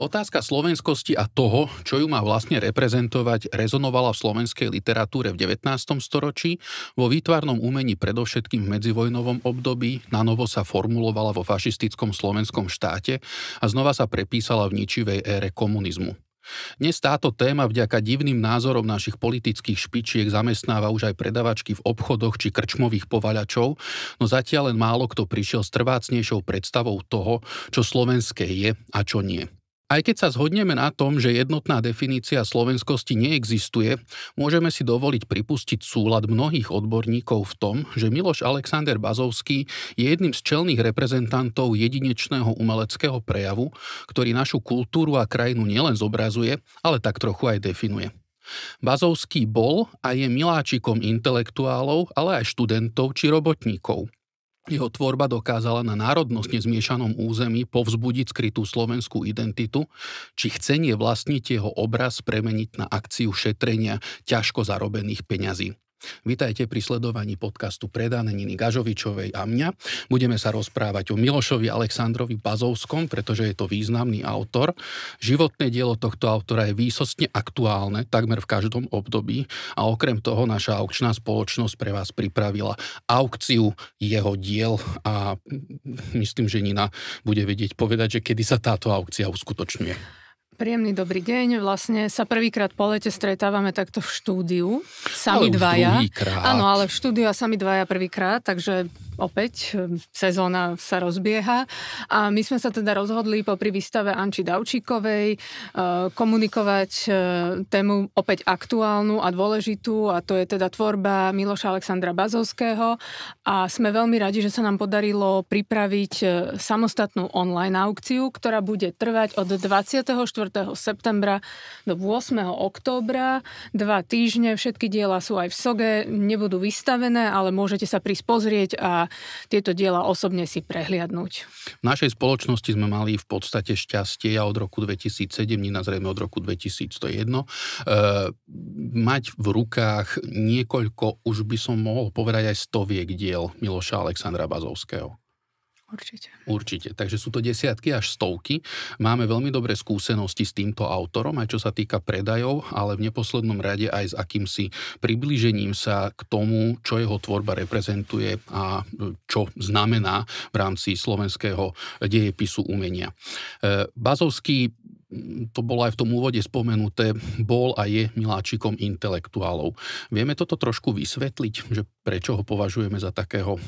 Otázka slovenskosti a toho, čo ju má vlastne reprezentovať, rezonovala v slovenskej literatúre v 19. storočí, vo výtvarnom umení predovšetkým v medzivojnovom období, na novo sa formulovala vo fašistickom slovenskom štáte a znova sa prepísala v ničivej ére komunizmu. Dnes táto téma vďaka divným názorom našich politických špičiek zamestnáva už aj predavačky v obchodoch či krčmových povaľačov, no zatiaľ len málo kto prišiel s trvácnejšou predstavou toho, čo slovenské je a čo nie. Aj keď sa zhodneme na tom, že jednotná definícia slovenskosti neexistuje, môžeme si dovoliť pripustiť súlad mnohých odborníkov v tom, že Miloš Alexander Bazovský je jedným z čelných reprezentantov jedinečného umeleckého prejavu, ktorý našu kultúru a krajinu nielen zobrazuje, ale tak trochu aj definuje. Bazovský bol a je miláčikom intelektuálov, ale aj študentov či robotníkov. Jeho tvorba dokázala na národnostne zmiešanom území povzbudiť skrytú slovenskú identitu, či chcenie vlastniť jeho obraz premeniť na akciu šetrenia ťažko zarobených peňazí. Vítajte pri sledovaní podcastu Predané Niny Gažovičovej a mňa. Budeme sa rozprávať o Milošovi Aleksandrovi Bazovskom, pretože je to významný autor. Životné dielo tohto autora je výsostne aktuálne, takmer v každom období a okrem toho naša aukčná spoločnosť pre vás pripravila aukciu jeho diel a myslím, že Nina bude vedieť povedať, že kedy sa táto aukcia uskutočňuje. Príjemný dobrý deň. Vlastne sa prvýkrát po lete stretávame takto v štúdiu. Sami ale dvaja. Áno, ale v štúdiu a sami dvaja prvýkrát, takže opäť hm, sezóna sa rozbieha. A my sme sa teda rozhodli po pri výstave Anči Davčíkovej eh, komunikovať eh, tému opäť aktuálnu a dôležitú a to je teda tvorba Miloša Alexandra Bazovského a sme veľmi radi, že sa nám podarilo pripraviť eh, samostatnú online aukciu, ktorá bude trvať od 24 4. septembra do 8. októbra. Dva týždne, všetky diela sú aj v Soge, nebudú vystavené, ale môžete sa prísť pozrieť a tieto diela osobne si prehliadnúť. V našej spoločnosti sme mali v podstate šťastie a od roku 2007, zrejme od roku 2101, e, mať v rukách niekoľko, už by som mohol povedať aj stoviek diel Miloša Alexandra Bazovského. Určite. Určite. Takže sú to desiatky až stovky. Máme veľmi dobré skúsenosti s týmto autorom, aj čo sa týka predajov, ale v neposlednom rade aj s akýmsi priblížením sa k tomu, čo jeho tvorba reprezentuje a e, čo znamená v rámci slovenského dejepisu umenia. E, Bazovský to bolo aj v tom úvode spomenuté, bol a je miláčikom intelektuálov. Vieme toto trošku vysvetliť, že prečo ho považujeme za takého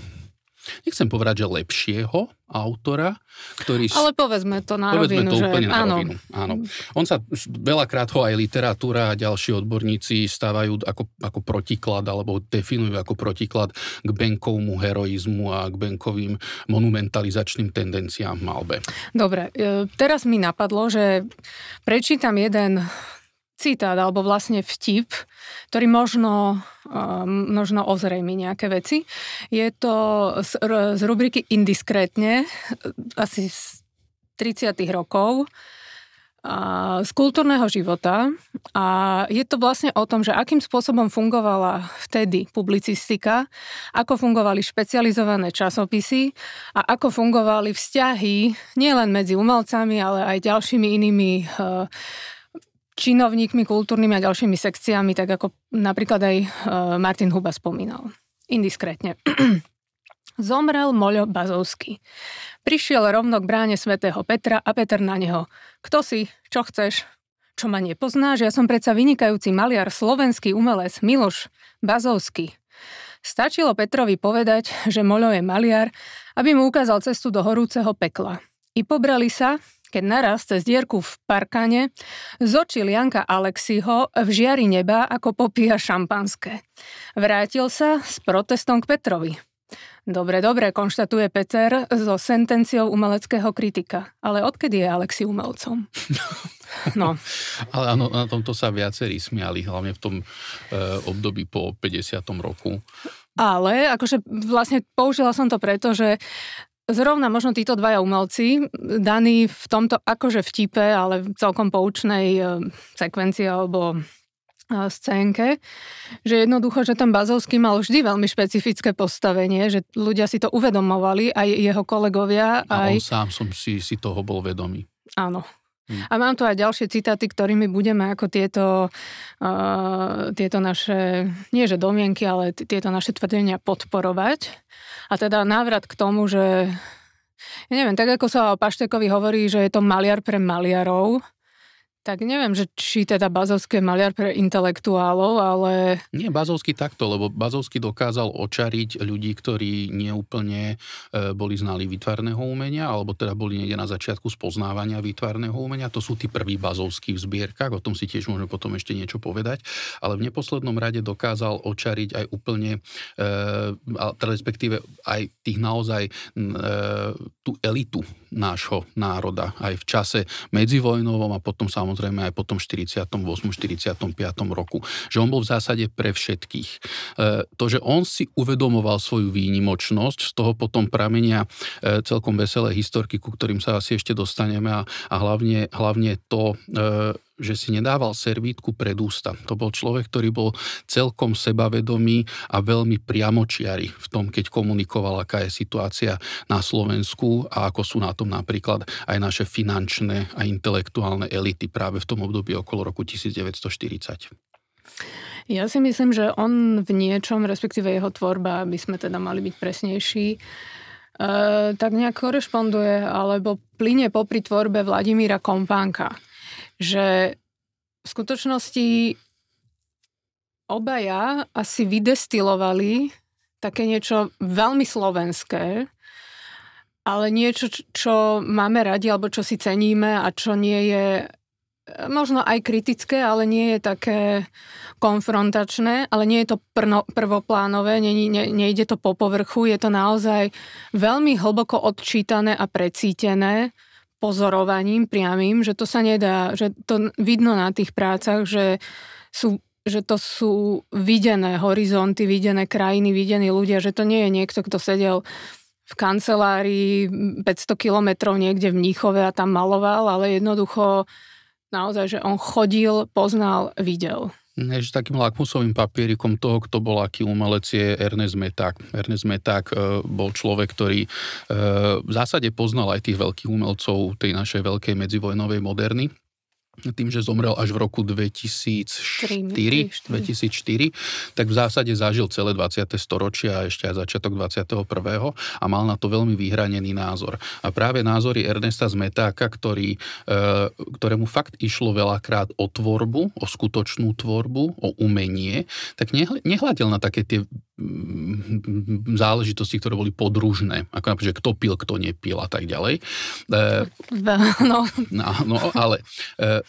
nechcem povedať, že lepšieho autora, ktorý... Ale povedzme to na povedzme rovinu, to úplne že... na áno. Áno. On sa veľakrát ho aj literatúra a ďalší odborníci stávajú ako, ako protiklad, alebo definujú ako protiklad k Benkovmu heroizmu a k Benkovým monumentalizačným tendenciám v malbe. Dobre, e, teraz mi napadlo, že prečítam jeden citát alebo vlastne vtip, ktorý možno, um, možno ozrejmi nejaké veci. Je to z, z rubriky Indiskrétne, eh, asi z 30. rokov, a eh, z kultúrneho života a je to vlastne o tom, že akým spôsobom fungovala vtedy publicistika, ako fungovali špecializované časopisy a ako fungovali vzťahy nielen medzi umelcami, ale aj ďalšími inými činovníkmi kultúrnymi a ďalšími sekciami, tak ako napríklad aj e, Martin Huba spomínal. Indiskrétne. Zomrel Moľo Bazovský. Prišiel rovno k bráne svätého Petra a Peter na neho. Kto si? Čo chceš? Čo ma nepoznáš? Ja som predsa vynikajúci maliar, slovenský umelec Miloš Bazovský. Stačilo Petrovi povedať, že Moľo je maliar, aby mu ukázal cestu do horúceho pekla. I pobrali sa keď naraz cez dierku v parkane z očí Janka Alexiho v žiari neba ako popíja šampanské. Vrátil sa s protestom k Petrovi. Dobre, dobre, konštatuje Peter so sentenciou umeleckého kritika. Ale odkedy je Alexi umelcom? No. Ale áno, na tomto sa viacerí smiali, hlavne v tom e, období po 50. roku. Ale akože vlastne použila som to preto, že Zrovna možno títo dvaja umelci, daní v tomto akože vtipe, ale v celkom poučnej e, sekvencii alebo e, scénke, že jednoducho, že ten Bazovský mal vždy veľmi špecifické postavenie, že ľudia si to uvedomovali, aj jeho kolegovia. A aj... on sám som si, si toho bol vedomý. Áno. Hm. A mám tu aj ďalšie citáty, ktorými budeme ako tieto, uh, tieto naše, nie že domienky, ale tieto naše tvrdenia podporovať. A teda návrat k tomu, že ja neviem, tak ako sa o Paštekovi hovorí, že je to maliar pre maliarov, tak neviem, že či teda Bazovský je maliar pre intelektuálov, ale... Nie, Bazovský takto, lebo Bazovský dokázal očariť ľudí, ktorí neúplne e, boli znali výtvarného umenia, alebo teda boli niekde na začiatku spoznávania výtvarného umenia. To sú tí prví Bazovskí v zbierkach, o tom si tiež môžeme potom ešte niečo povedať. Ale v neposlednom rade dokázal očariť aj úplne, e, teda respektíve aj tých naozaj e, tú elitu nášho národa, aj v čase medzivojnovom a potom samozrejme samozrejme aj po tom 48. 45. roku. Že on bol v zásade pre všetkých. E, to, že on si uvedomoval svoju výnimočnosť, z toho potom pramenia e, celkom veselé historky, ku ktorým sa asi ešte dostaneme a, a hlavne, hlavne to, e, že si nedával servítku pred ústa. To bol človek, ktorý bol celkom sebavedomý a veľmi priamočiari v tom, keď komunikoval, aká je situácia na Slovensku a ako sú na tom napríklad aj naše finančné a intelektuálne elity práve v tom období okolo roku 1940. Ja si myslím, že on v niečom, respektíve jeho tvorba, aby sme teda mali byť presnejší, eh, tak nejak korešponduje alebo plyne popri tvorbe Vladimíra Kompánka že v skutočnosti obaja asi vydestilovali také niečo veľmi slovenské, ale niečo, čo máme radi alebo čo si ceníme a čo nie je e, možno aj kritické, ale nie je také konfrontačné, ale nie je to prno, prvoplánové, nie nie, nejde to po povrchu, je to naozaj veľmi hlboko odčítané a precítené pozorovaním priamým, že to sa nedá, že to vidno na tých prácach, že sú že to sú videné horizonty, videné krajiny, videní ľudia, že to nie je niekto, kto sedel v kancelárii 500 kilometrov niekde v Mníchove a tam maloval, ale jednoducho naozaj, že on chodil, poznal, videl. Ešte takým lakmusovým papierikom toho, kto bol aký umelec, je Ernest Meták. Ernest Meták e, bol človek, ktorý e, v zásade poznal aj tých veľkých umelcov tej našej veľkej medzivojnovej moderny tým, že zomrel až v roku 2004, 2004, tak v zásade zažil celé 20. storočie a ešte aj začiatok 21. a mal na to veľmi vyhranený názor. A práve názory Ernesta Zmetáka, ktorý, e, ktorému fakt išlo veľakrát o tvorbu, o skutočnú tvorbu, o umenie, tak nehľadil na také tie Mm, záležitosti, ktoré boli podružné, ako napríklad, že kto pil, kto nepil a tak ďalej. E, no. No, no ale e,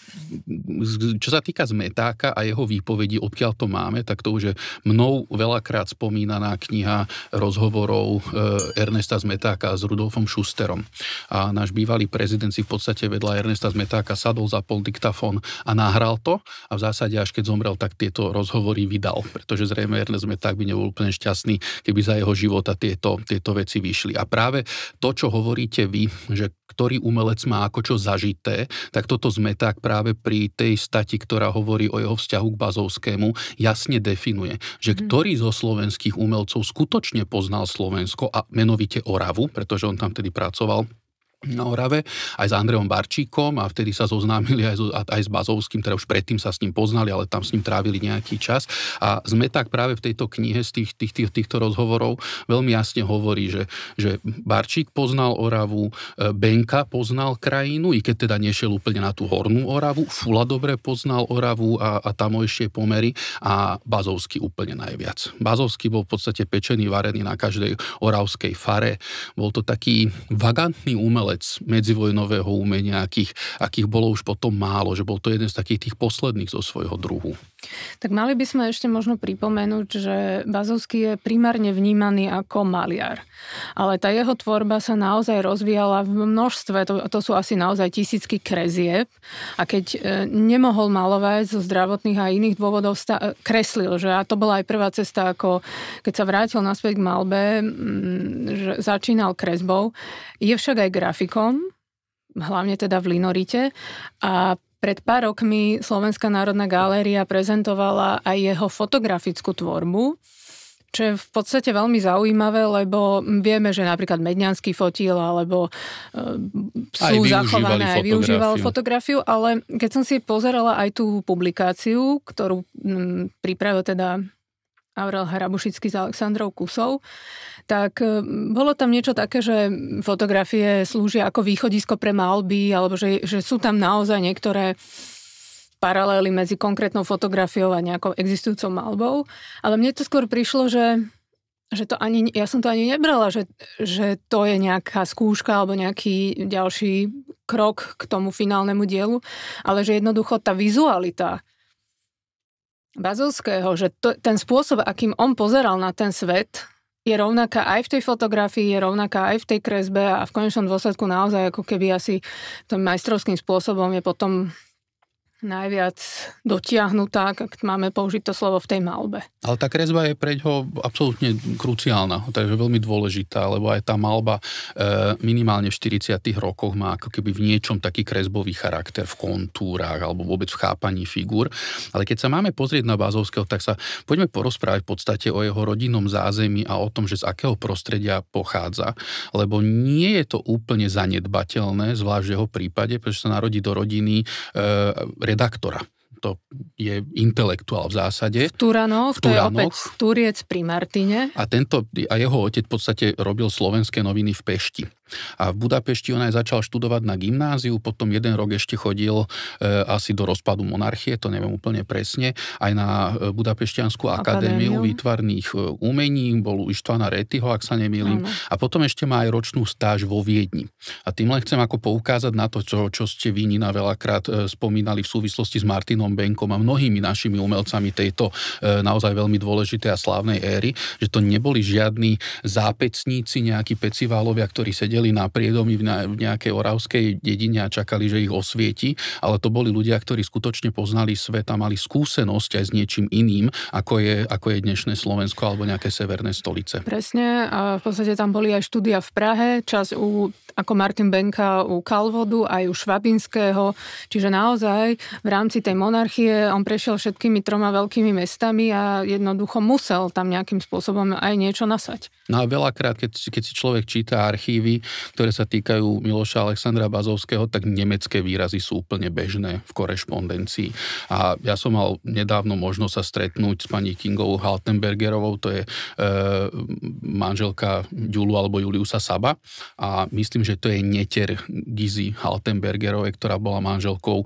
čo sa týka zmetáka a jeho výpovedí, odkiaľ to máme, tak to už je mnou veľakrát spomínaná kniha rozhovorov e, Ernesta Zmetáka s Rudolfom Šusterom. A náš bývalý prezident si v podstate vedľa Ernesta Zmetáka sadol za pol diktafón a nahral to a v zásade až keď zomrel, tak tieto rozhovory vydal, pretože zrejme Ernest Zmeták by nebol úplne šťastný, keby za jeho života tieto, tieto veci vyšli. A práve to, čo hovoríte vy, že ktorý umelec má ako čo zažité, tak toto tak práve pri tej stati, ktorá hovorí o jeho vzťahu k Bazovskému, jasne definuje, že mhm. ktorý zo slovenských umelcov skutočne poznal Slovensko a menovite Oravu, pretože on tam tedy pracoval na Orave, aj s Andreom Barčíkom a vtedy sa zoznámili aj, so, aj s Bazovským, teda už predtým sa s ním poznali, ale tam s ním trávili nejaký čas. A sme tak práve v tejto knihe z tých, tých, tých, týchto rozhovorov veľmi jasne hovorí, že, že Barčík poznal Oravu, e, Benka poznal krajinu, i keď teda nešiel úplne na tú hornú Oravu, Fula dobre poznal Oravu a, a tamojšie pomery a Bazovský úplne najviac. Bazovský bol v podstate pečený, varený na každej oravskej fare. Bol to taký vagantný umelec, vrcholec medzivojnového umenia, akých, akých bolo už potom málo, že bol to jeden z takých tých posledných zo svojho druhu. Tak mali by sme ešte možno pripomenúť, že Bazovský je primárne vnímaný ako maliar. Ale tá jeho tvorba sa naozaj rozvíjala v množstve, to, to sú asi naozaj tisícky krezieb. A keď e, nemohol malovať zo zdravotných a iných dôvodov, sta- e, kreslil. Že? A to bola aj prvá cesta, ako keď sa vrátil naspäť k malbe, že začínal kresbou. Je však aj grafik Mexikom, hlavne teda v Linorite. A pred pár rokmi Slovenská národná galéria prezentovala aj jeho fotografickú tvorbu, čo je v podstate veľmi zaujímavé, lebo vieme, že napríklad Medňanský fotil alebo e, sú aj zachované, aj využíval fotografiu, ale keď som si pozerala aj tú publikáciu, ktorú pripravil teda Aurel Hrabušický s Aleksandrou Kusou, tak e, bolo tam niečo také, že fotografie slúžia ako východisko pre malby, alebo že, že sú tam naozaj niektoré paralely medzi konkrétnou fotografiou a nejakou existujúcou malbou. Ale mne to skôr prišlo, že že to ani, ja som to ani nebrala, že, že to je nejaká skúška alebo nejaký ďalší krok k tomu finálnemu dielu, ale že jednoducho tá vizualita Bazovského, že to, ten spôsob, akým on pozeral na ten svet, je rovnaká aj v tej fotografii, je rovnaká aj v tej kresbe a v konečnom dôsledku naozaj ako keby asi tým majstrovským spôsobom je potom najviac dotiahnutá, ak máme použiť to slovo v tej malbe. Ale tá kresba je pre ňo absolútne kruciálna, takže veľmi dôležitá, lebo aj tá malba e, minimálne v 40 rokoch má ako keby v niečom taký kresbový charakter v kontúrach alebo vôbec v chápaní figúr. Ale keď sa máme pozrieť na Bázovského, tak sa poďme porozprávať v podstate o jeho rodinnom zázemí a o tom, že z akého prostredia pochádza, lebo nie je to úplne zanedbateľné, zvlášť v jeho prípade, pretože sa narodí do rodiny e, redaktora. To je intelektuál v zásade. V Turanoch, to je opäť Turiec pri Martine. A, tento, a jeho otec v podstate robil slovenské noviny v Pešti. A v Budapešti on aj začal študovať na gymnáziu, potom jeden rok ešte chodil e, asi do rozpadu monarchie, to neviem úplne presne, aj na e, Budapešťanskú akadémiu, akadémiu výtvarných e, umení, bol u Ištvana Rétyho, ak sa nemýlim. Ano. A potom ešte má aj ročnú stáž vo Viedni. A tým len chcem ako poukázať na to, čo, čo ste vy, Nina, veľakrát e, spomínali v súvislosti s Martinom Benkom a mnohými našimi umelcami tejto e, naozaj veľmi dôležitej a slávnej éry, že to neboli žiadni zápecníci, nejakí peciválovia, ktorí sedia sedeli na priedomi v nejakej oravskej dedine a čakali, že ich osvieti, ale to boli ľudia, ktorí skutočne poznali svet a mali skúsenosť aj s niečím iným, ako je, ako je dnešné Slovensko alebo nejaké severné stolice. Presne a v podstate tam boli aj štúdia v Prahe, čas u ako Martin Benka u Kalvodu, aj u Švabinského. Čiže naozaj v rámci tej monarchie on prešiel všetkými troma veľkými mestami a jednoducho musel tam nejakým spôsobom aj niečo nasať. No a veľakrát, keď, keď si človek číta archívy, ktoré sa týkajú Miloša Alexandra Bazovského, tak nemecké výrazy sú úplne bežné v korešpondencii. A ja som mal nedávno možnosť sa stretnúť s pani Kingovou Haltenbergerovou, to je e, manželka Julu alebo Juliusa Saba. A myslím, že to je neter Gizy Haltenbergerovej, ktorá bola manželkou e,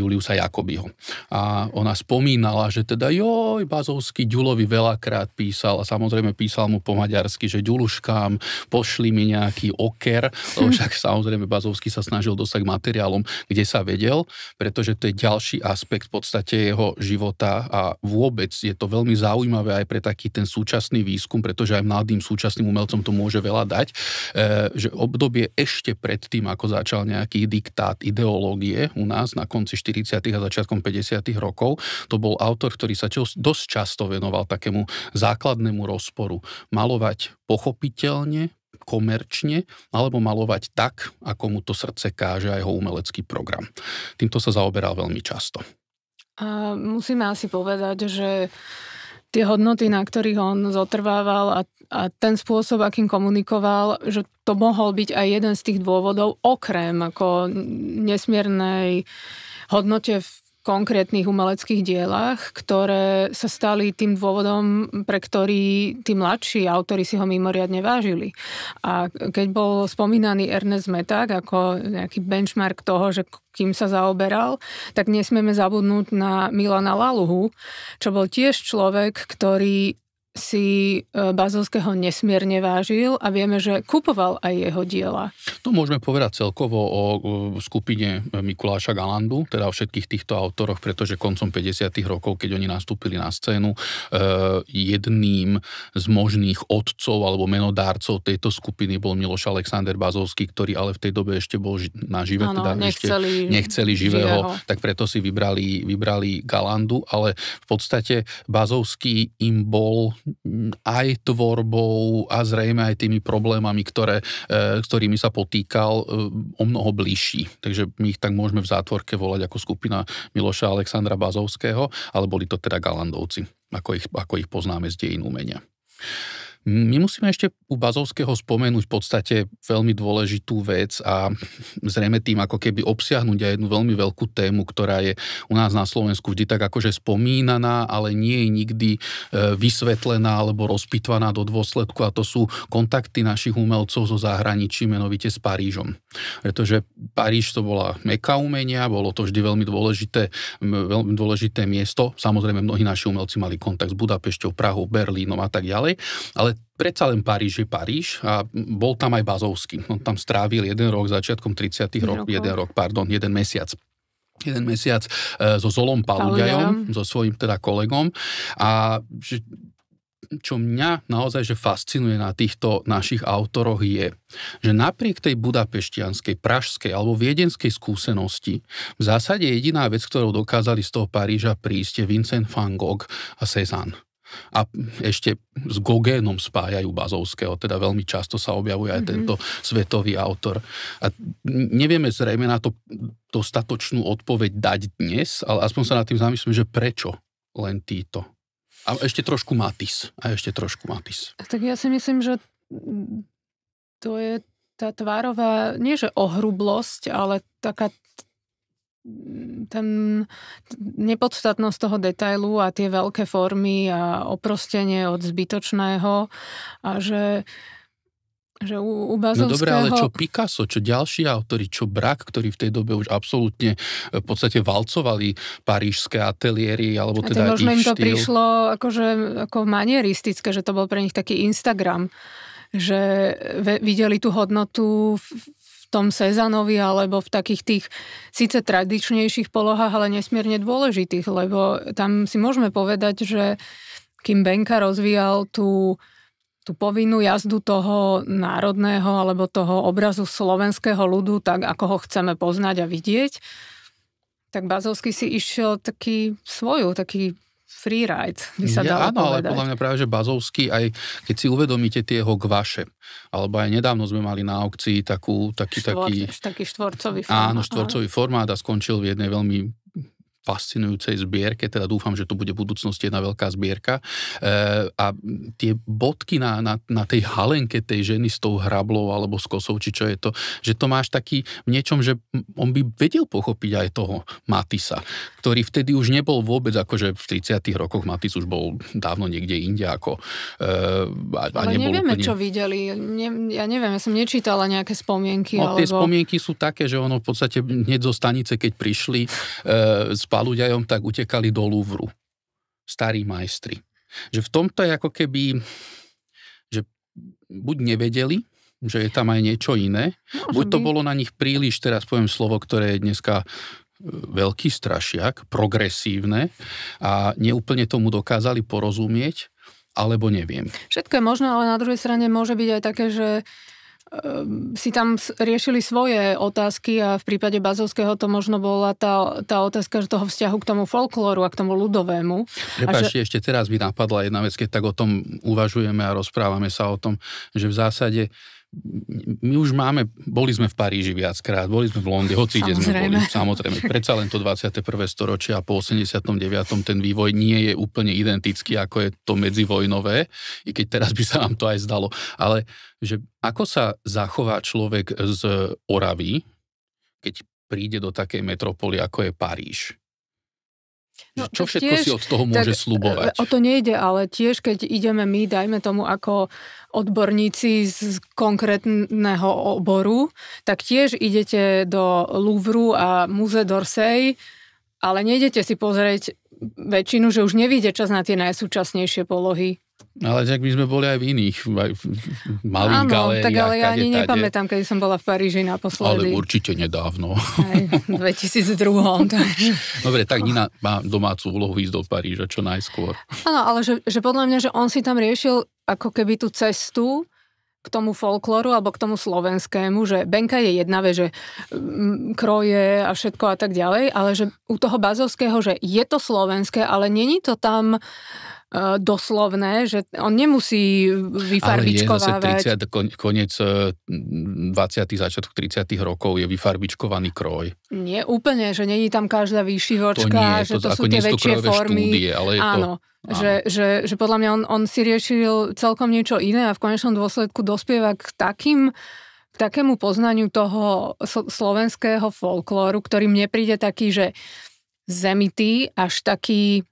Juliusa Jakobyho. A ona spomínala, že teda joj, Bazovský Ďulovi veľakrát písal a samozrejme písal mu po maďarsky, že Ďuluškám pošli mi nejaký oker, lebo však samozrejme Bazovský sa snažil dostať k materiálom, kde sa vedel, pretože to je ďalší aspekt v podstate jeho života a vôbec je to veľmi zaujímavé aj pre taký ten súčasný výskum, pretože aj mladým súčasným umelcom to môže veľa dať, e, že obdobie ešte predtým, ako začal nejaký diktát ideológie u nás na konci 40. a začiatkom 50. rokov. To bol autor, ktorý sa dosť často venoval takému základnému rozporu. Malovať pochopiteľne, komerčne, alebo malovať tak, ako mu to srdce káže aj jeho umelecký program. Týmto sa zaoberal veľmi často. A musíme asi povedať, že tie hodnoty, na ktorých on zotrvával a, a ten spôsob, akým komunikoval, že to mohol byť aj jeden z tých dôvodov, okrem ako nesmiernej hodnote konkrétnych umeleckých dielach, ktoré sa stali tým dôvodom, pre ktorý tí mladší autori si ho mimoriadne vážili. A keď bol spomínaný Ernest Meták ako nejaký benchmark toho, že kým sa zaoberal, tak nesmieme zabudnúť na Milana Laluhu, čo bol tiež človek, ktorý si e, Bazilského nesmierne vážil a vieme, že kupoval aj jeho diela. To no, môžeme povedať celkovo o skupine e, Mikuláša Galandu, teda o všetkých týchto autoroch, pretože koncom 50. rokov, keď oni nastúpili na scénu, e, jedným z možných otcov alebo menodárcov tejto skupiny bol Miloš Alexander Bazovský, ktorý ale v tej dobe ešte bol na živé. ano, teda nechceli, ešte nechceli živého, živého, tak preto si vybrali, vybrali Galandu, ale v podstate Bazovský im bol aj tvorbou a zrejme aj tými problémami, ktoré, e, ktorými sa potýkal, e, o mnoho bližší. Takže my ich tak môžeme v zátvorke volať ako skupina Miloša Alexandra Bazovského, ale boli to teda Galandovci, ako ich, ako ich poznáme z dejín umenia. My musíme ešte u Bazovského spomenúť v podstate veľmi dôležitú vec a zrejme tým ako keby obsiahnuť aj jednu veľmi veľkú tému, ktorá je u nás na Slovensku vždy tak akože spomínaná, ale nie je nikdy e, vysvetlená alebo rozpitvaná do dôsledku a to sú kontakty našich umelcov zo zahraničí, menovite s Parížom. Pretože Paríž to bola meka umenia, bolo to vždy veľmi dôležité, veľmi dôležité miesto. Samozrejme mnohí naši umelci mali kontakt s Budapešťou, Prahou, Berlínom a tak ďalej, ale predsa len Paríž je Paríž a bol tam aj Bazovský. On tam strávil jeden rok, začiatkom 30. rokov, jeden no. rok, pardon, jeden mesiac jeden mesiac e, so Zolom Paludajom, so svojím teda kolegom. A že, čo mňa naozaj že fascinuje na týchto našich autoroch je, že napriek tej budapeštianskej, pražskej alebo viedenskej skúsenosti, v zásade jediná vec, ktorou dokázali z toho Paríža prísť, je Vincent van Gogh a Cézanne a ešte s Gogénom spájajú Bazovského, teda veľmi často sa objavuje aj mm-hmm. tento svetový autor. A nevieme zrejme na to dostatočnú odpoveď dať dnes, ale aspoň sa nad tým zamyslím, že prečo len títo. A ešte trošku Matis. A ešte trošku Matis. Tak ja si myslím, že to je tá tvárová, nie že ohrublosť, ale taká ten nepodstatnosť toho detailu a tie veľké formy a oprostenie od zbytočného a že že u, u Bazovského... No dobré, ale čo Picasso, čo ďalší autori, čo Brak, ktorí v tej dobe už absolútne e, v podstate valcovali parížské ateliéry, alebo a teda ich možno im to štýl. prišlo akože ako manieristické, že to bol pre nich taký Instagram že videli tú hodnotu v tom Sezanovi alebo v takých tých síce tradičnejších polohách, ale nesmierne dôležitých, lebo tam si môžeme povedať, že kým Benka rozvíjal tú, tú povinnú jazdu toho národného alebo toho obrazu slovenského ľudu, tak ako ho chceme poznať a vidieť, tak Bazovský si išiel taký svoju, taký freeride, by sa ja, dalo Áno, ale podľa mňa práve, že Bazovský, aj keď si uvedomíte tie jeho gvaše, alebo aj nedávno sme mali na aukcii takú, taký, Štvor, taký... Taký štvorcový formát. Áno, štvorcový formát a skončil v jednej veľmi fascinujúcej zbierke, teda dúfam, že to bude v budúcnosti jedna veľká zbierka. E, a tie bodky na, na, na tej halenke tej ženy s tou hrablou alebo s kosou, či čo je to, že to máš taký v niečom, že on by vedel pochopiť aj toho Matisa, ktorý vtedy už nebol vôbec, akože v 30 rokoch Matis už bol dávno niekde inde ako... E, a, a ale nevieme, úplne... čo videli. Ne, ja neviem, ja som nečítala nejaké spomienky. No, alebo... Tie spomienky sú také, že ono v podstate hneď zo stanice, keď prišli e, paludajom, tak utekali do Louvru. Starí majstri. Že v tomto je ako keby, že buď nevedeli, že je tam aj niečo iné, Môžem buď to by. bolo na nich príliš, teraz poviem slovo, ktoré je dneska e, veľký strašiak, progresívne a neúplne tomu dokázali porozumieť, alebo neviem. Všetko je možné, ale na druhej strane môže byť aj také, že Ehm, si tam riešili svoje otázky a v prípade Bazovského to možno bola tá, tá otázka že toho vzťahu k tomu folklóru a k tomu ľudovému. Prepašte, že... ešte teraz by napadla jedna vec, keď tak o tom uvažujeme a rozprávame sa o tom, že v zásade my už máme, boli sme v Paríži viackrát, boli sme v Londýne, hoci kde sme boli, samozrejme. Predsa len to 21. storočie a po 89. ten vývoj nie je úplne identický, ako je to medzivojnové, i keď teraz by sa vám to aj zdalo. Ale že ako sa zachová človek z Oravy, keď príde do takej metropoly, ako je Paríž? No, čo všetko tiež, si od toho môže tak, e, slubovať? O to nejde, ale tiež keď ideme my, dajme tomu ako odborníci z konkrétneho oboru, tak tiež idete do Louvru a Muze d'Orsay, ale nejdete si pozrieť väčšinu, že už nevíde čas na tie najsúčasnejšie polohy. Ale tak my sme boli aj v iných malých Áno, galériách. tak ale ja ani tade. nepamätám, keď som bola v Paríži naposledy. Ale určite nedávno. Aj v 2002. Takže... Dobre, tak Nina má domácu úlohu ísť do Paríža čo najskôr. Áno, ale že, že podľa mňa, že on si tam riešil ako keby tú cestu, k tomu folklóru alebo k tomu slovenskému, že Benka je jedna vec, že mm, kroje a všetko a tak ďalej, ale že u toho bazovského, že je to slovenské, ale není to tam Eh, doslovné, že on nemusí vyfarbičkovávať. Ale je zase 30, koniec 20. Eh, začiatok 30. rokov je vyfarbičkovaný kroj. Nie úplne, že není tam každá výšivočka, to nie, že to, sú tie väčšie formy. Štúdie, ale je áno. To, že, že, že podľa mňa on, on si riešil celkom niečo iné a v konečnom dôsledku dospieva k takým k takému poznaniu toho slovenského folklóru, ktorý mne príde taký, že zemitý, až taký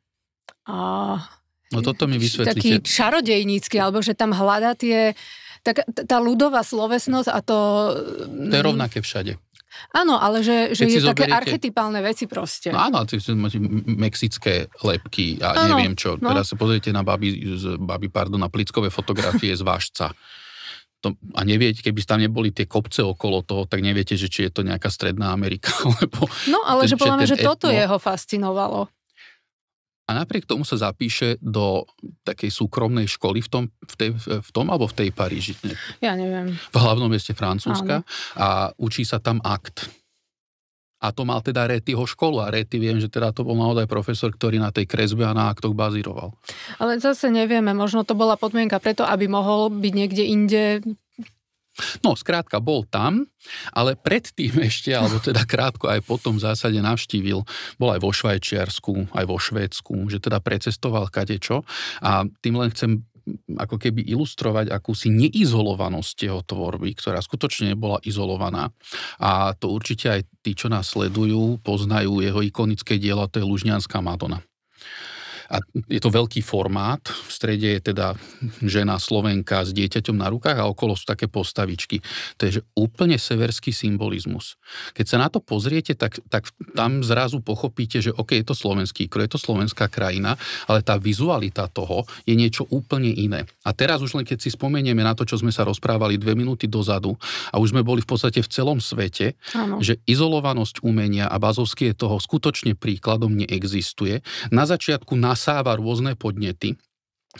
uh, No toto mi vysvetlíte. Taký čarodejnícky, alebo že tam hľada tie... Tak, tá ľudová slovesnosť a to... To je mm, rovnaké všade. Áno, ale že, že je zoberiete... také archetypálne veci proste. No áno, ty máte mexické lepky a áno, neviem čo. No. Teraz sa pozriete na babi, babi pardon, na plickové fotografie z Vášca. To, a neviete, keby tam neboli tie kopce okolo toho, tak neviete, že či je to nejaká stredná Amerika. Alebo no, ale ten, že podľa že etno... toto jeho fascinovalo a napriek tomu sa zapíše do takej súkromnej školy v tom, v tej, v tom alebo v tej Paríži. Ne? Ja neviem. V hlavnom meste Francúzska Áno. a učí sa tam akt. A to mal teda Rétyho školu a Réty viem, že teda to bol naozaj profesor, ktorý na tej kresbe a na aktoch bazíroval. Ale zase nevieme, možno to bola podmienka preto, aby mohol byť niekde inde No, skrátka, bol tam, ale predtým ešte, alebo teda krátko aj potom v zásade navštívil, bol aj vo Švajčiarsku, aj vo Švédsku, že teda precestoval kadečo a tým len chcem mm, ako keby ilustrovať akúsi neizolovanosť jeho tvorby, ktorá skutočne bola izolovaná. A to určite aj tí, čo nás sledujú, poznajú jeho ikonické dielo, to je Lužňanská Madona. A je to veľký formát, v strede je teda žena Slovenka s dieťaťom na rukách a okolo sú také postavičky. To je že úplne severský symbolizmus. Keď sa na to pozriete, tak, tak tam zrazu pochopíte, že OK, je to slovenský kroj, je to slovenská krajina, ale tá vizualita toho je niečo úplne iné. A teraz už len keď si spomenieme na to, čo sme sa rozprávali dve minúty dozadu a už sme boli v podstate v celom svete, ano. že izolovanosť umenia a bazovské toho skutočne príkladom neexistuje. Na začiatku na nasáva rôzne podnety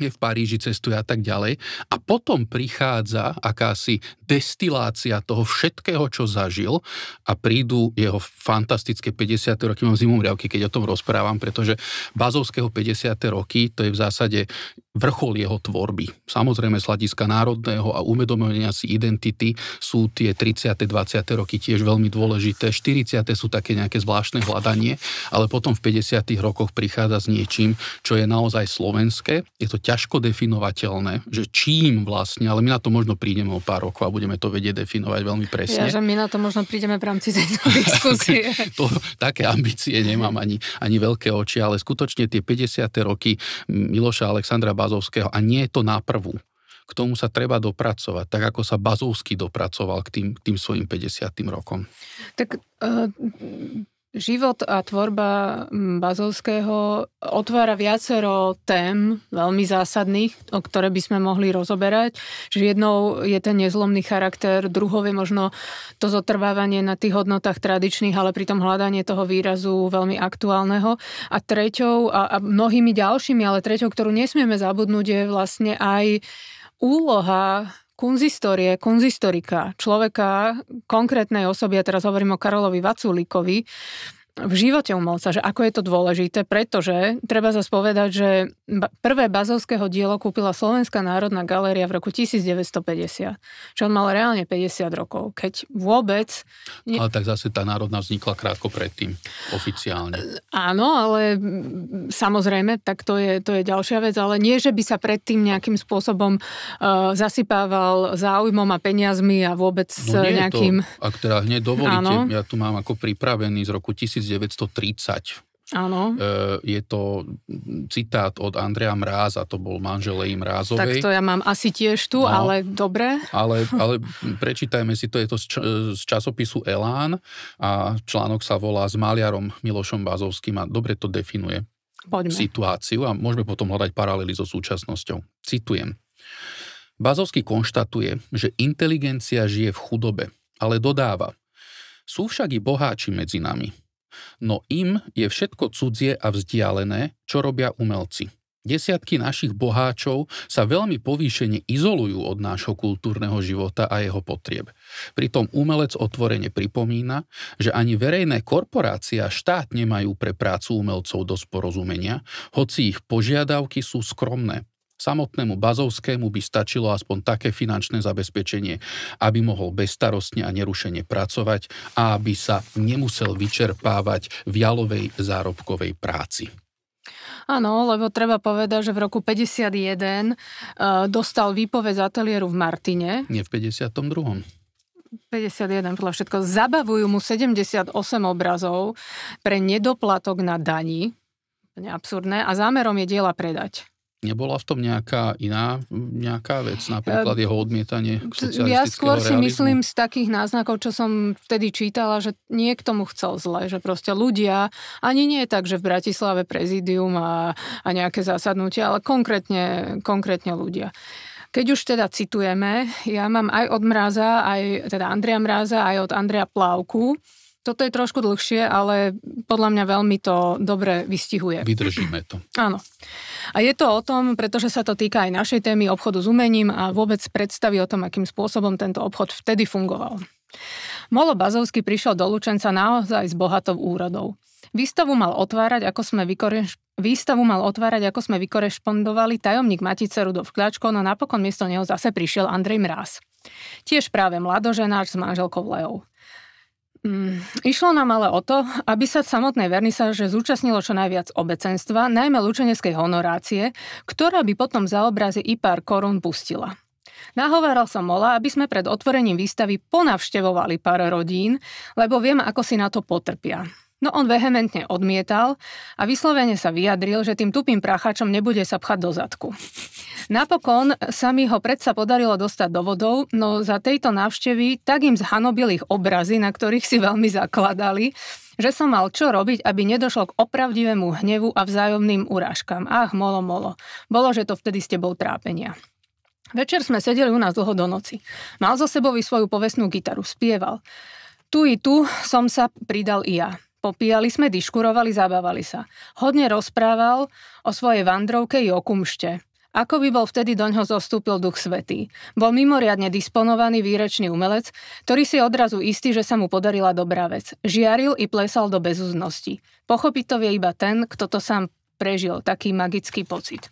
je v Paríži, cestuje a tak ďalej. A potom prichádza akási destilácia toho všetkého, čo zažil a prídu jeho fantastické 50. roky, mám zimom mriavky, keď o tom rozprávam, pretože Bazovského 50. roky, to je v zásade vrchol jeho tvorby. Samozrejme z hľadiska národného a uvedomenia si identity sú tie 30. 20. roky tiež veľmi dôležité, 40. sú také nejaké zvláštne hľadanie, ale potom v 50. rokoch prichádza s niečím, čo je naozaj slovenské, je to ťažko definovateľné, že čím vlastne, ale my na to možno prídeme o pár rokov a budeme to vedieť definovať veľmi presne. Ja, že my na to možno prídeme v rámci tejto diskusie. to, také ambície nemám ani, ani veľké oči, ale skutočne tie 50. roky Miloša Alexandra Bazovského a nie je to náprvu, k tomu sa treba dopracovať, tak ako sa Bazovský dopracoval k tým, k tým svojim 50. rokom. Tak uh, Život a tvorba mm, Bazovského otvára viacero tém veľmi zásadných, o ktoré by sme mohli rozoberať. Že jednou je ten nezlomný charakter, druhou je možno to zotrvávanie na tých hodnotách tradičných, ale pritom hľadanie toho výrazu veľmi aktuálneho. A treťou, a, a mnohými ďalšími, ale treťou, ktorú nesmieme zabudnúť, je vlastne aj úloha kunzistorie, kunzistorika, človeka, konkrétnej osoby, ja teraz hovorím o Karolovi Vaculíkovi, v živote umelca, že ako je to dôležité, pretože treba zase povedať, že prvé bazovského dielo kúpila Slovenská národná galéria v roku 1950, čo on mal reálne 50 rokov, keď vôbec... Ne... Ale tak zase tá národná vznikla krátko predtým, oficiálne. Áno, ale samozrejme, tak to je, to je ďalšia vec, ale nie, že by sa predtým nejakým spôsobom uh, zasypával záujmom a peniazmi a vôbec no nie nejakým... To, ak teda hneď dovolíte, áno. ja tu mám ako pripravený z roku 1000 1930. Áno. E, je to citát od Andrea Mráza, to bol manžel Leji Mrázovej. Tak to ja mám asi tiež tu, no, ale dobre. Ale, ale prečítajme si, to je to z, č- z časopisu Elán a článok sa volá S maliarom Milošom Bazovským a dobre to definuje Poďme. situáciu a môžeme potom hľadať paralely so súčasnosťou. Citujem. Bazovský konštatuje, že inteligencia žije v chudobe, ale dodáva. Sú však i boháči medzi nami – no im je všetko cudzie a vzdialené, čo robia umelci. Desiatky našich boháčov sa veľmi povýšene izolujú od nášho kultúrneho života a jeho potrieb. Pritom umelec otvorene pripomína, že ani verejné korporácie a štát nemajú pre prácu umelcov dosť porozumenia, hoci ich požiadavky sú skromné. Samotnému Bazovskému by stačilo aspoň také finančné zabezpečenie, aby mohol bezstarostne a nerušene pracovať a aby sa nemusel vyčerpávať v jalovej zárobkovej práci. Áno, lebo treba povedať, že v roku 51 e, dostal výpoveď z ateliéru v Martine. Nie v 52. 51 podľa všetko. Zabavujú mu 78 obrazov pre nedoplatok na daní. Absurdné. A zámerom je diela predať. Nebola v tom nejaká iná nejaká vec, napríklad ehm, jeho odmietanie Ja skôr si myslím z takých náznakov, čo som vtedy čítala, že niekto mu chcel zle, že proste ľudia, ani nie je tak, že v Bratislave prezidium a, a nejaké zasadnutia, ale konkrétne, konkrétne ľudia. Keď už teda citujeme, ja mám aj od Mráza, aj teda Andrea Mráza, aj od Andrea Plávku. Toto je trošku dlhšie, ale podľa mňa veľmi to dobre vystihuje. Vydržíme to. Áno. A je to o tom, pretože sa to týka aj našej témy obchodu s umením a vôbec predstavy o tom, akým spôsobom tento obchod vtedy fungoval. Molo Bazovský prišiel do Lučenca naozaj s bohatou úrodou. Výstavu mal otvárať, ako sme vykoreš... Výstavu mal otvárať, ako sme vykorešpondovali tajomník Matice Rudov Kľačko, no napokon miesto neho zase prišiel Andrej Mráz. Tiež práve mladoženáč s manželkou Leou. Mm, išlo nám ale o to, aby sa samotnej vernisáže zúčastnilo čo najviac obecenstva, najmä lučeneskej honorácie, ktorá by potom za obrazy i pár korún pustila. Nahováral som Mola, aby sme pred otvorením výstavy ponavštevovali pár rodín, lebo viem, ako si na to potrpia. No on vehementne odmietal a vyslovene sa vyjadril, že tým tupým prachačom nebude sa pchať do zadku. Napokon sa mi ho predsa podarilo dostať do vodov, no za tejto návštevy tak im zhanobili ich obrazy, na ktorých si veľmi zakladali, že som mal čo robiť, aby nedošlo k opravdivému hnevu a vzájomným urážkam. Ach, molo, molo. Bolo, že to vtedy s tebou trápenia. Večer sme sedeli u nás dlho do noci. Mal zo sebou svoju povestnú gitaru, spieval. Tu i tu som sa pridal i ja. Popíjali sme, diškurovali, zabávali sa. Hodne rozprával o svojej vandrovke kumšte. Ako by bol vtedy doňho zostúpil Duch Svetý. Bol mimoriadne disponovaný výrečný umelec, ktorý si odrazu istý, že sa mu podarila dobrá vec. Žiaril i plesal do bezúznosti. Pochopiť to vie iba ten, kto to sám prežil, taký magický pocit.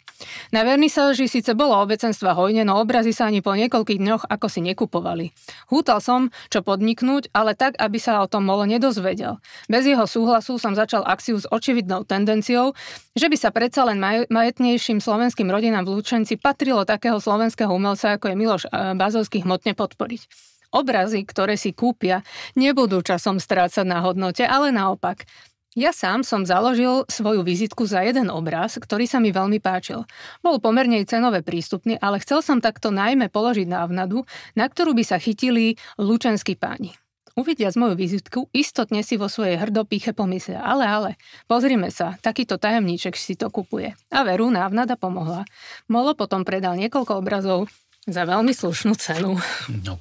Na vernisáži síce bolo obecenstva hojne, no obrazy sa ani po niekoľkých dňoch ako si nekupovali. Hútal som, čo podniknúť, ale tak, aby sa o tom Molo nedozvedel. Bez jeho súhlasu som začal akciu s očividnou tendenciou, že by sa predsa len maj- majetnejším slovenským rodinám v Lučenci patrilo takého slovenského umelca, ako je Miloš e, Bazovský, hmotne podporiť. Obrazy, ktoré si kúpia, nebudú časom strácať na hodnote, ale naopak – ja sám som založil svoju vizitku za jeden obraz, ktorý sa mi veľmi páčil. Bol pomerne cenové prístupný, ale chcel som takto najmä položiť návnadu, na ktorú by sa chytili lučenskí páni. z moju vizitku, istotne si vo svojej hrdopíche pomyslia, ale ale, pozrime sa, takýto tajemníček si to kupuje. A veru, návnada pomohla. Molo potom predal niekoľko obrazov za veľmi slušnú cenu. No.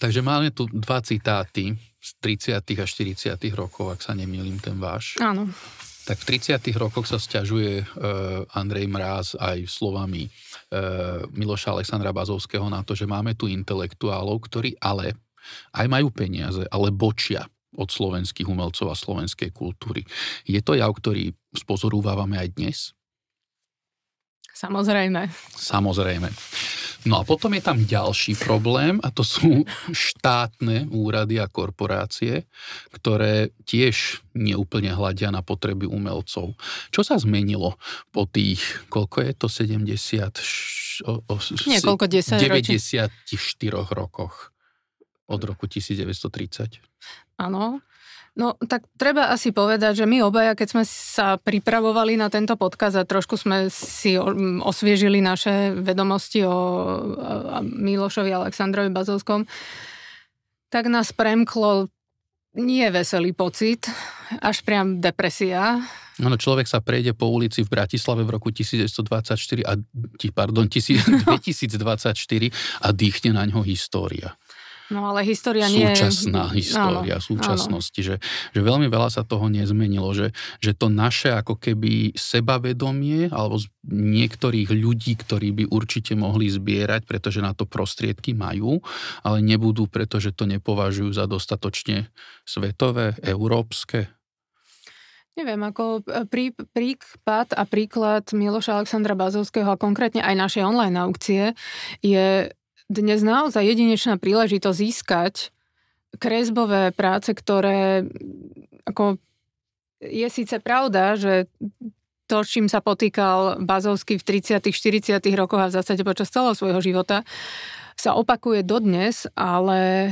Takže máme tu dva citáty z 30. a 40. rokov, ak sa nemýlim, ten váš. Áno. Tak v 30. rokoch sa stiažuje e, Andrej Mráz aj slovami e, Miloša Alexandra Bazovského na to, že máme tu intelektuálov, ktorí ale aj majú peniaze, ale bočia od slovenských umelcov a slovenskej kultúry. Je to jav, ktorý spozorúvávame aj dnes? Samozrejme. Samozrejme. No a potom je tam ďalší problém a to sú štátne úrady a korporácie, ktoré tiež neúplne hľadia na potreby umelcov. Čo sa zmenilo po tých, koľko je to, 70, o, o, koľko, 10 94 ročí. rokoch od roku 1930? Áno. No tak treba asi povedať, že my obaja, keď sme sa pripravovali na tento podkaz a trošku sme si osviežili naše vedomosti o Milošovi Aleksandrovi Bazovskom, tak nás premklo nie veselý pocit, až priam depresia. No, no človek sa prejde po ulici v Bratislave v roku 1924 a, pardon, 2024 a dýchne na ňo história. No ale história nie je... Súčasná história, áno, súčasnosti, áno. Že, že veľmi veľa sa toho nezmenilo, že, že to naše ako keby sebavedomie, alebo z niektorých ľudí, ktorí by určite mohli zbierať, pretože na to prostriedky majú, ale nebudú, pretože to nepovažujú za dostatočne svetové, európske, Neviem, ako e, prí, prípad a príklad Miloša Alexandra Bazovského a konkrétne aj našej online aukcie je dnes naozaj jedinečná príležitosť získať kresbové práce, ktoré ako je síce pravda, že to, s čím sa potýkal Bazovský v 30 40 rokoch a v zásade počas celého svojho života, sa opakuje dodnes, ale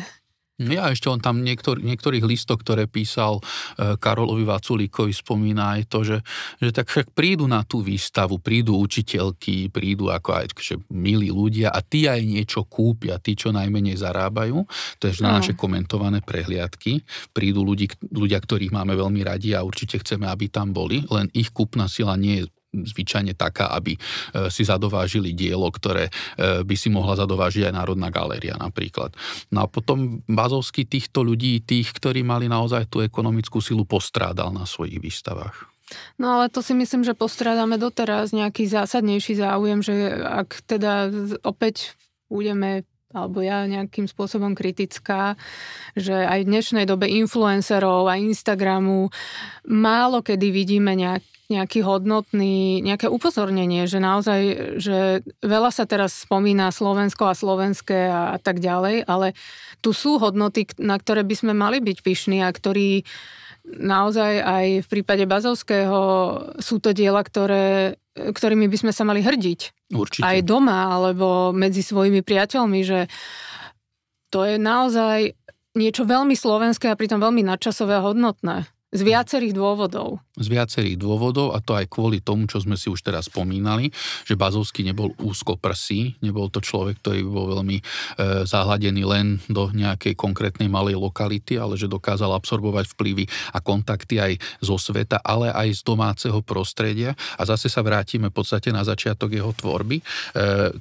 No ja ešte on tam niektor, niektorých listov, ktoré písal e, Karolovi Vaculíkovi, spomína aj to, že, že tak však prídu na tú výstavu, prídu učiteľky, prídu ako aj že milí ľudia a tí aj niečo kúpia, tí čo najmenej zarábajú, to je na naše komentované prehliadky, prídu ľudí, ľudia, ktorých máme veľmi radi a určite chceme, aby tam boli, len ich kúpna sila nie je zvyčajne taká, aby e, si zadovážili dielo, ktoré e, by si mohla zadovážiť aj Národná galéria napríklad. No a potom bazovsky týchto ľudí, tých, ktorí mali naozaj tú ekonomickú silu, postrádal na svojich výstavách. No ale to si myslím, že postrádame doteraz nejaký zásadnejší záujem, že ak teda opäť budeme alebo ja nejakým spôsobom kritická, že aj v dnešnej dobe influencerov a Instagramu málo kedy vidíme nejaký nejaký hodnotný, nejaké upozornenie, že naozaj, že veľa sa teraz spomína Slovensko a slovenské a, a tak ďalej, ale tu sú hodnoty, na ktoré by sme mali byť pyšní a ktorí naozaj aj v prípade Bazovského sú to diela, ktoré, ktorými by sme sa mali hrdiť. Určite. Aj doma, alebo medzi svojimi priateľmi, že to je naozaj niečo veľmi slovenské a pritom veľmi nadčasové a hodnotné. Z viacerých dôvodov. Z viacerých dôvodov a to aj kvôli tomu, čo sme si už teraz spomínali, že Bazovský nebol úzko prsí, nebol to človek, ktorý bol veľmi e, zahladený len do nejakej konkrétnej malej lokality, ale že dokázal absorbovať vplyvy a kontakty aj zo sveta, ale aj z domáceho prostredia. A zase sa vrátime v podstate na začiatok jeho tvorby, e,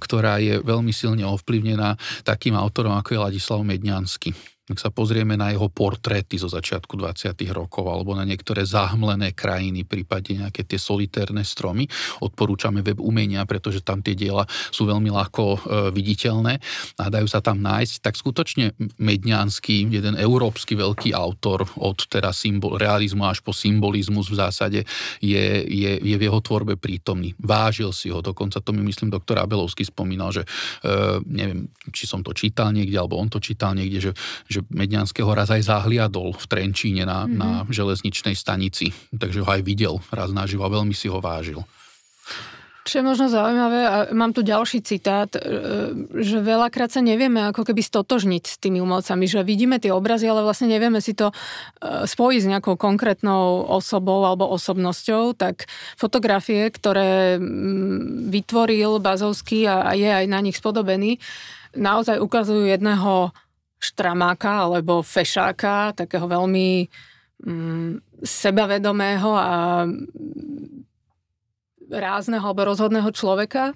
ktorá je veľmi silne ovplyvnená takým autorom ako je Ladislav Medňanský. Ak sa pozrieme na jeho portréty zo začiatku 20. rokov alebo na niektoré zahmlené krajiny, prípadne nejaké tie solitérne stromy, odporúčame web umenia, pretože tam tie diela sú veľmi ľahko e, viditeľné a dajú sa tam nájsť, tak skutočne medňanský, jeden európsky veľký autor od teda symbol, realizmu až po symbolizmus v zásade je, je, je v jeho tvorbe prítomný. Vážil si ho, dokonca to mi myslím doktor Abelovský spomínal, že e, neviem, či som to čítal niekde, alebo on to čítal niekde, že, že že Medňanského raz aj zahliadol v Trenčíne na, mm-hmm. na železničnej stanici, takže ho aj videl raz naživo a veľmi si ho vážil. Čo je možno zaujímavé, a mám tu ďalší citát, e, že veľakrát sa nevieme ako keby stotožniť s tými umelcami, že vidíme tie obrazy, ale vlastne nevieme si to e, spojiť s nejakou konkrétnou osobou alebo osobnosťou, tak fotografie, ktoré vytvoril Bazovský a je aj na nich spodobený, naozaj ukazujú jedného štramáka alebo fešáka, takého veľmi mm, sebavedomého a mm, rázneho alebo rozhodného človeka.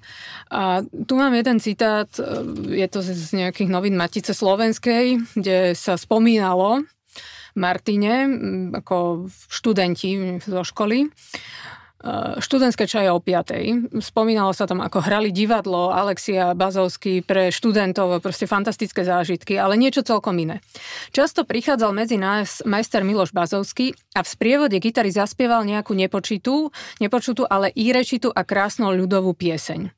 A tu mám jeden citát, e, je to z nejakých novín Matice Slovenskej, kde sa spomínalo Martine, mm, ako študenti zo školy, študentské čaje o 5. Spomínalo sa tam, ako hrali divadlo Alexia Bazovský pre študentov, proste fantastické zážitky, ale niečo celkom iné. Často prichádzal medzi nás majster Miloš Bazovský a v sprievode gitary zaspieval nejakú nepočitú, nepočutú, ale i rečitú a krásnu ľudovú pieseň.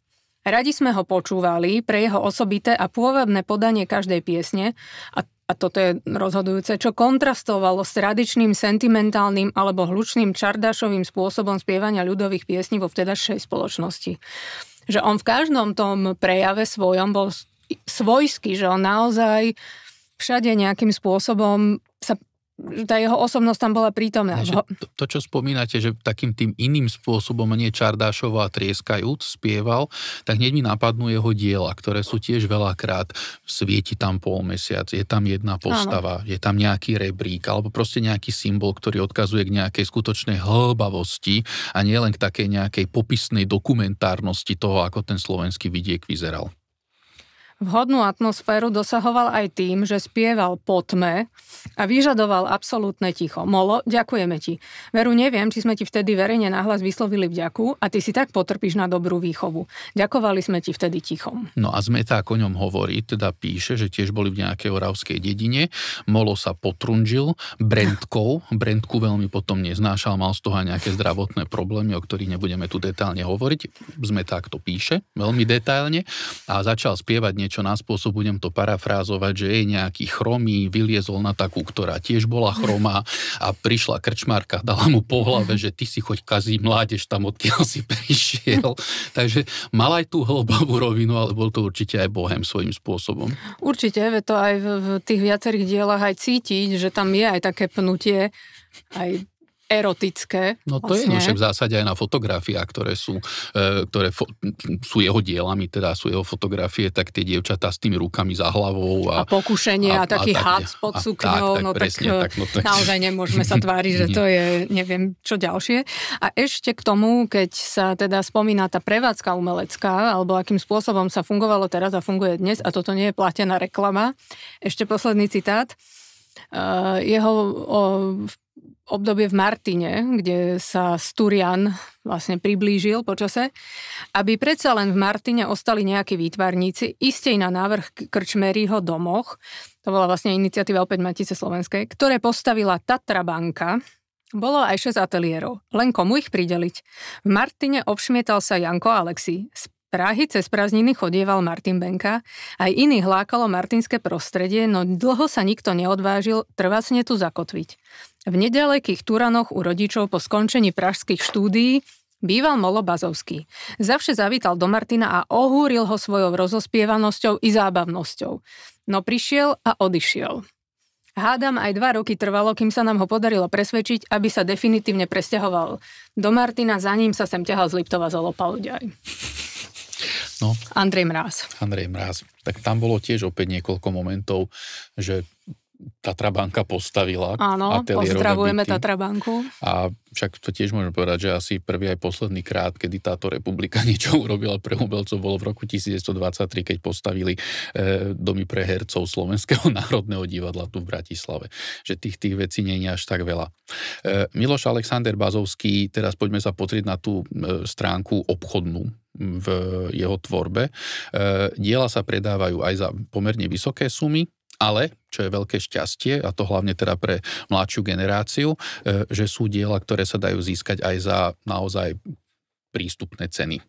Radi sme ho počúvali pre jeho osobité a pôvabné podanie každej piesne a a toto je rozhodujúce, čo kontrastovalo s tradičným sentimentálnym alebo hlučným čardašovým spôsobom spievania ľudových piesní vo vtedašej spoločnosti. Že on v každom tom prejave svojom bol svojský, že on naozaj všade nejakým spôsobom tá jeho osobnosť tam bola prítomná. Ne, to, to, čo spomínate, že takým tým iným spôsobom, nie Čardášova a Trieskajúc spieval, tak hneď mi napadnú jeho diela, ktoré sú tiež veľakrát, svieti tam pol mesiac, je tam jedna postava, Áno. je tam nejaký rebrík, alebo proste nejaký symbol, ktorý odkazuje k nejakej skutočnej hlbavosti a nielen k takej nejakej popisnej dokumentárnosti toho, ako ten slovenský vidiek vyzeral. Vhodnú atmosféru dosahoval aj tým, že spieval po tme a vyžadoval absolútne ticho. Molo, ďakujeme ti. Veru, neviem, či sme ti vtedy verejne nahlas vyslovili vďaku a ty si tak potrpíš na dobrú výchovu. Ďakovali sme ti vtedy tichom. No a Zmeták o ňom hovorí, teda píše, že tiež boli v nejakej oravskej dedine. Molo sa potrunžil Brentkou. Brentku veľmi potom neznášal, mal z toho aj nejaké zdravotné problémy, o ktorých nebudeme tu detálne hovoriť. Zmeták to píše veľmi detailne a začal spievať niečo na spôsob, budem to parafrázovať, že jej nejaký chromý vyliezol na takú, ktorá tiež bola chromá a prišla krčmárka, dala mu po hlave, mhm. že ty si choď kazí mládež tam, odkiaľ si prišiel. Takže mal aj tú hlbavú rovinu, ale bol to určite aj bohem svojím spôsobom. Určite, ve to aj v, v tých viacerých dielach aj cítiť, že tam je aj také pnutie, aj erotické. No to vlastne. je však v zásade aj na fotografiách, ktoré sú, e, ktoré fo- sú jeho dielami, teda sú jeho fotografie, tak tie dievčatá s tými rukami za hlavou. A, a pokušenie a, a taký a hac pod sukňou. Tak, tak, no, tak, tak, no, tak naozaj nemôžeme sa tváriť, že to je neviem čo ďalšie. A ešte k tomu, keď sa teda spomína tá prevádzka umelecká, alebo akým spôsobom sa fungovalo teraz a funguje dnes, a toto nie je platená reklama. Ešte posledný citát. E, jeho o, v obdobie v Martine, kde sa Sturian vlastne priblížil počase, aby predsa len v Martine ostali nejakí výtvarníci, iste na návrh Krčmeryho domoch, to bola vlastne iniciatíva opäť Matice Slovenskej, ktoré postavila Tatra banka, bolo aj 6 ateliérov, len komu ich prideliť. V Martine obšmietal sa Janko Alexi. Z Prahy cez prázdniny chodieval Martin Benka, aj iný hlákalo martinské prostredie, no dlho sa nikto neodvážil trvacne tu zakotviť. V nedalekých Turanoch u rodičov po skončení pražských štúdií býval Molo Bazovský. Zavše zavítal do Martina a ohúril ho svojou rozospievanosťou i zábavnosťou. No prišiel a odišiel. Hádam, aj dva roky trvalo, kým sa nám ho podarilo presvedčiť, aby sa definitívne presťahoval do Martina, za ním sa sem ťahal z Liptova Zolopaluďaj. No. Andrej Mráz. Andrej Mráz. Tak tam bolo tiež opäť niekoľko momentov, že banka postavila. Áno, pozdravujeme byty. banku. A však to tiež môžeme povedať, že asi prvý aj posledný krát, kedy táto republika niečo urobila pre umelcov, bolo v roku 1923, keď postavili e, domy pre hercov Slovenského národného divadla tu v Bratislave. Že tých, tých vecí nie je až tak veľa. E, Miloš Alexander Bazovský, teraz poďme sa pozrieť na tú e, stránku obchodnú v jeho tvorbe. E, diela sa predávajú aj za pomerne vysoké sumy, ale, čo je veľké šťastie, a to hlavne teda pre mladšiu generáciu, e, že sú diela, ktoré sa dajú získať aj za naozaj prístupné ceny.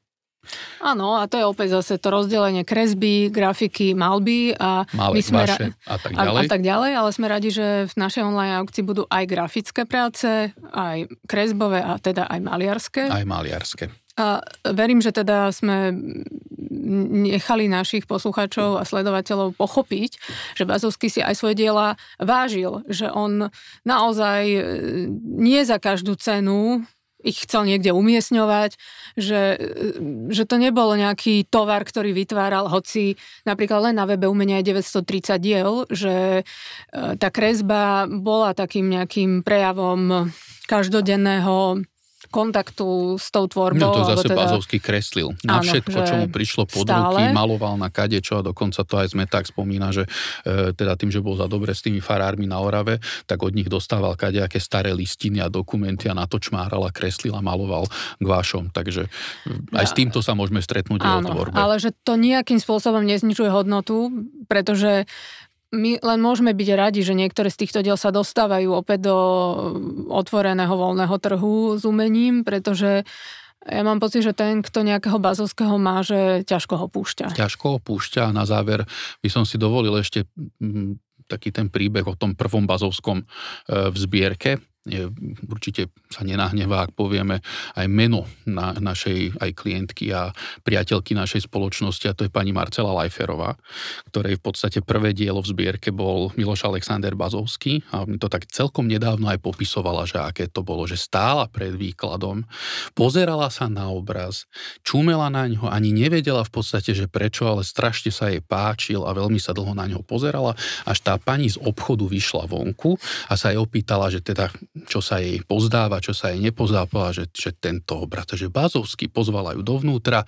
Áno, a to je opäť zase to rozdelenie kresby, grafiky, malby a, malé. my sme vaše, ra- a, tak ďalej. A, a tak ďalej, ale sme radi, že v našej online aukcii budú aj grafické práce, aj kresbové a teda aj maliarské. Aj maliarské. A verím, že teda sme nechali našich poslucháčov a sledovateľov pochopiť, že Bazovský si aj svoje diela vážil, že on naozaj e, nie za každú cenu ich chcel niekde umiestňovať, že, e, že to nebol nejaký tovar, ktorý vytváral, hoci napríklad len na webe umenia je 930 diel, že e, tá kresba bola takým nejakým prejavom každodenného kontaktu s tou tvorbou. No to zase teda... Bazovský kreslil. Na áno, všetko, čo mu prišlo pod stále. ruky, maloval na kadečo a dokonca to aj sme tak spomína, že e, teda tým, že bol za dobre s tými farármi na Orave, tak od nich dostával kadejaké staré listiny a dokumenty a na to čmáral a kreslil a maloval gvášom. Takže e, aj ja, s týmto sa môžeme stretnúť áno, o tvorbe. ale že to nejakým spôsobom nezničuje hodnotu, pretože my len môžeme byť radi, že niektoré z týchto diel sa dostávajú opäť do mm, otvoreného voľného trhu s umením, pretože ja mám pocit, že ten, kto nejakého bazovského má, že ťažko ho púšťa. Ťažko ho púšťa a na záver by som si dovolil ešte mm, taký ten príbeh o tom prvom bazovskom e, v zbierke, je, určite sa nenahnevá, ak povieme aj meno na, našej aj klientky a priateľky našej spoločnosti, a to je pani Marcela Lajferová, ktorej v podstate prvé dielo v zbierke bol Miloš Alexander Bazovský a mi to tak celkom nedávno aj popisovala, že aké to bolo, že stála pred výkladom, pozerala sa na obraz, čumela na ňo, ani nevedela v podstate, že prečo, ale strašne sa jej páčil a veľmi sa dlho na ňo pozerala, až tá pani z obchodu vyšla vonku a sa jej opýtala, že teda čo sa jej pozdáva, čo sa jej nepozdáva, že, že tento brat, že Bazovský pozvala ju dovnútra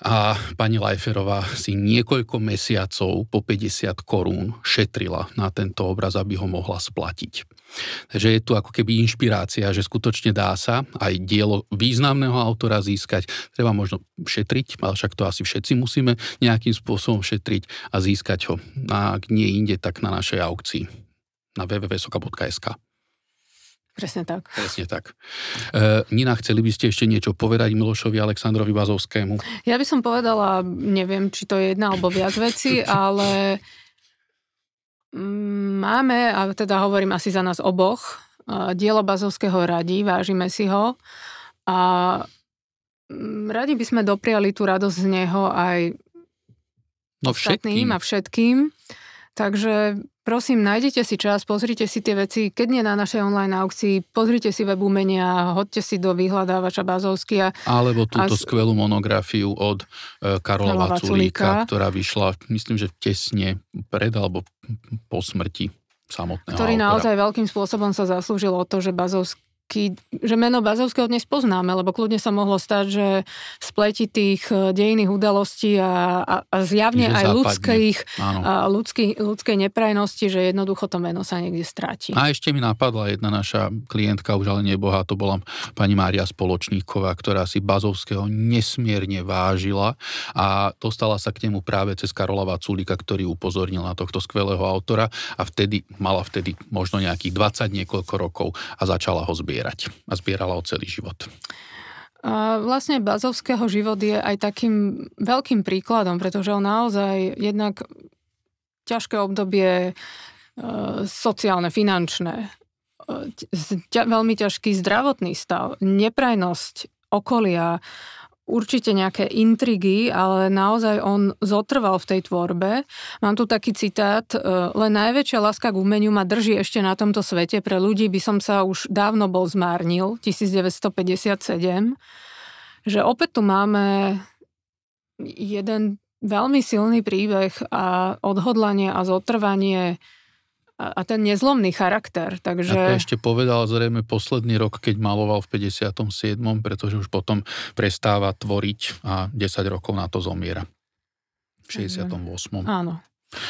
a pani Lajferová si niekoľko mesiacov po 50 korún šetrila na tento obraz, aby ho mohla splatiť. Takže je tu ako keby inšpirácia, že skutočne dá sa aj dielo významného autora získať. Treba možno šetriť, ale však to asi všetci musíme nejakým spôsobom šetriť a získať ho. A ak nie inde, tak na našej aukcii na www.soka.sk. Presne tak. Presne tak. E, Nina, chceli by ste ešte niečo povedať Milošovi Aleksandrovi Bazovskému? Ja by som povedala, neviem, či to je jedna alebo viac veci, ale mm, máme, a teda hovorím asi za nás oboch, e, dielo Bazovského radí vážime si ho a mm, radi by sme dopriali tú radosť z neho aj no všetkým. a všetkým. Takže Prosím, nájdete si čas, pozrite si tie veci, keď nie na našej online aukcii, pozrite si web umenia, hodte si do vyhľadávača Bazovský. Alebo túto a... skvelú monografiu od e, Karola Vaculíka, ktorá vyšla, myslím, že tesne pred alebo po smrti samotného Ktorý autora. naozaj veľkým spôsobom sa zaslúžil o to, že Bazovský taký, že meno Bazovského dnes poznáme, lebo kľudne sa mohlo stať, že v spleti tých e, dejných udalostí a, a, a zjavne že aj ľudských, a ľudský, ľudskej neprajnosti, že jednoducho to meno sa niekde stráti. A ešte mi napadla jedna naša klientka, už ale nebohá, to bola pani Mária Spoločníková, ktorá si Bazovského nesmierne vážila a dostala sa k nemu práve cez Karola Vaculika, ktorý upozornil na tohto skvelého autora a vtedy, mala vtedy možno nejakých 20 niekoľko rokov a začala ho zbierať zbierať a zbierala o celý život. A vlastne Bazovského život je aj takým veľkým príkladom, pretože on naozaj jednak ťažké obdobie e, sociálne, finančné, e, ťa, veľmi ťažký zdravotný stav, neprajnosť okolia, určite nejaké intrigy, ale naozaj on zotrval v tej tvorbe. Mám tu taký citát, e, len najväčšia láska k umeniu ma drží ešte na tomto svete, pre ľudí by som sa už dávno bol zmárnil, 1957. Že opäť tu máme jeden veľmi silný príbeh a odhodlanie a zotrvanie a, a ten nezlomný charakter. Takže... Ja to ešte povedal zrejme posledný rok, keď maloval v 57., pretože už potom prestáva tvoriť a 10 rokov na to zomiera. V 68. Áno.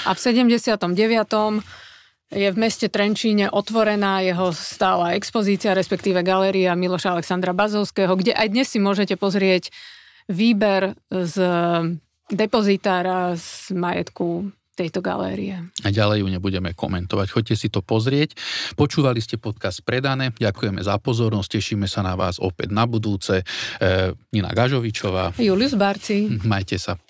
A v 79. je v meste Trenčíne otvorená jeho stála expozícia, respektíve galéria Miloša Alexandra Bazovského, kde aj dnes si môžete pozrieť výber z depozitára z majetku tejto galérie. A ďalej ju nebudeme komentovať. Choďte si to pozrieť. Počúvali ste podcast Predané. Ďakujeme za pozornosť. Tešíme sa na vás opäť na budúce. E, Nina Gažovičová. Julius Barci. Majte sa.